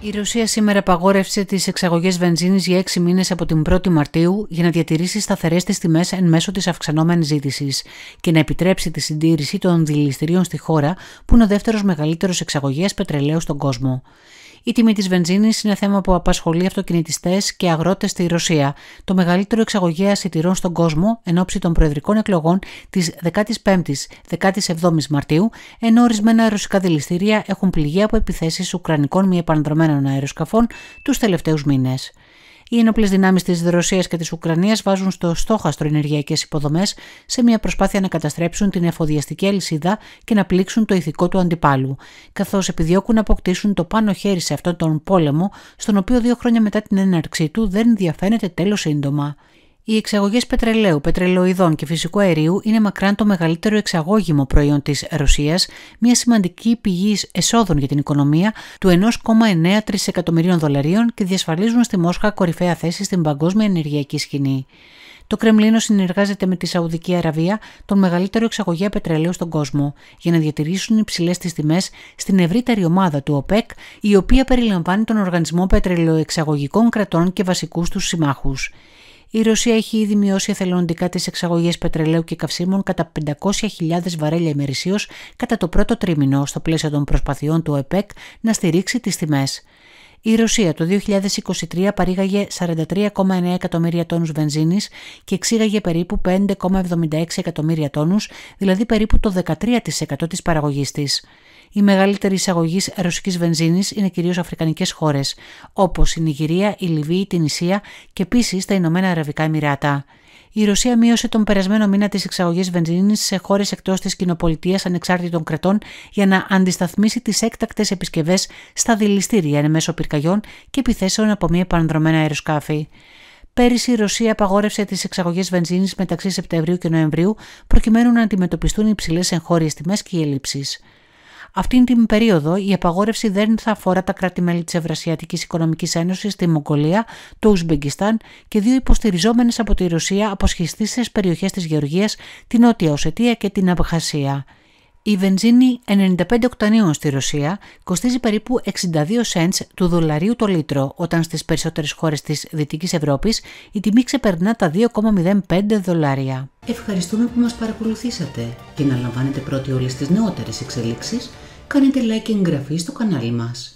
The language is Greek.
Η Ρωσία σήμερα παγόρευσε τις εξαγωγές βενζίνης για έξι μήνες από την 1η Μαρτίου για να διατηρήσει σταθερές τις τιμές εν μέσω της αυξανόμενης ζήτησης και να επιτρέψει τη συντήρηση των δηληστηρίων στη χώρα, που είναι ο δεύτερος μεγαλύτερος εξαγωγέας πετρελαίου στον κόσμο. Η τιμή της βενζίνης είναι θέμα που απασχολεί αυτοκινητιστές και αγρότες στη Ρωσία, το μεγαλύτερο εξαγωγέας σιτηρών στον κόσμο εν ώψη των προεδρικών εκλογών της 15η-17η Μαρτίου, ενώ ορισμένα ρωσικά δηληστήρια έχουν πληγεί από επιθέσεις Ουκρανικών μη επανδρομένων αεροσκαφών τους τελευταίους μήνες. Οι ενόπλες δυνάμεις της Ρωσίας και της Ουκρανίας βάζουν στο στόχαστρο ενεργειακές υποδομές σε μια προσπάθεια να καταστρέψουν την εφοδιαστική αλυσίδα και να πλήξουν το ηθικό του αντιπάλου, καθώς επιδιώκουν να αποκτήσουν το πάνω χέρι σε αυτόν τον πόλεμο, στον οποίο δύο χρόνια μετά την έναρξή του δεν διαφαίνεται τέλος σύντομα. Οι εξαγωγές πετρελαίου, πετρελαιοειδών και φυσικού αερίου είναι μακράν το μεγαλύτερο εξαγώγημο προϊόν της Ρωσίας, μια σημαντική πηγή εσόδων για την οικονομία του 1,9 τρισεκατομμυρίων δολαρίων και διασφαλίζουν στη Μόσχα κορυφαία θέση στην παγκόσμια ενεργειακή σκηνή. Το Κρεμλίνο συνεργάζεται με τη Σαουδική Αραβία, τον μεγαλύτερο εξαγωγέα πετρελαίου στον κόσμο, για να διατηρήσουν υψηλές τις τιμές στην ευρύτερη ομάδα του ΟΠΕΚ, η οποία περιλαμβάνει τον Οργανισμό Πετρελαιοεξαγωγικών Κρατών και βασικούς τους συμμάχους η Ρωσία έχει ήδη μειώσει εθελοντικά τις εξαγωγές πετρελαίου και καυσίμων κατά 500.000 βαρέλια ημερησίως κατά το πρώτο τρίμηνο, στο πλαίσιο των προσπαθειών του ΟΕΠΕΚ να στηρίξει τις τιμές. Η Ρωσία το 2023 παρήγαγε 43,9 εκατομμύρια τόνους βενζίνης και εξήγαγε περίπου 5,76 εκατομμύρια τόνους, δηλαδή περίπου το 13% της παραγωγής της. Η μεγαλύτερη εισαγωγή ρωσικής βενζίνης είναι κυρίως αφρικανικές χώρες, όπως η Νιγηρία, η Λιβύη, την Ισία και επίσης τα Ηνωμένα Αραβικά Εμμυράτα. Η Ρωσία μείωσε τον περασμένο μήνα τι εξαγωγέ βενζίνης σε χώρες εκτός της κοινοπολιτείας ανεξάρτητων κρατών για να αντισταθμίσει τις έκτακτες επισκευές στα δηληστήρια εν μέσω πυρκαγιών και επιθέσεων από μη επανδρομένα αεροσκάφη. Πέρυσι η Ρωσία απαγόρευσε τις εξαγωγές βενζίνης μεταξύ Σεπτεμβρίου και Νοεμβρίου προκειμένου να αντιμετωπιστούν οι υψηλές εγχώριες τιμές και οι ελλείψεις. Αυτήν την περίοδο η απαγόρευση δεν θα αφορά τα κράτη-μέλη της Ευρασιατικής Οικονομικής Ένωσης, τη Μογγολία, το Ουσμπεγκιστάν και δύο υποστηριζόμενες από τη Ρωσία αποσχιστήσεις περιοχές της Γεωργίας, την Νότια Οσετία και την Αμπχασία. Η βενζίνη 95 οκτανίων στη Ρωσία κοστίζει περίπου 62 cents του δολαρίου το λίτρο, όταν στις περισσότερες χώρες της Δυτικής Ευρώπης η τιμή ξεπερνά τα 2,05 δολάρια. Ευχαριστούμε που μας παρακολουθήσατε και να λαμβάνετε πρώτοι όλες τις νεότερες εξελίξεις, κάνετε like και εγγραφή στο κανάλι μας.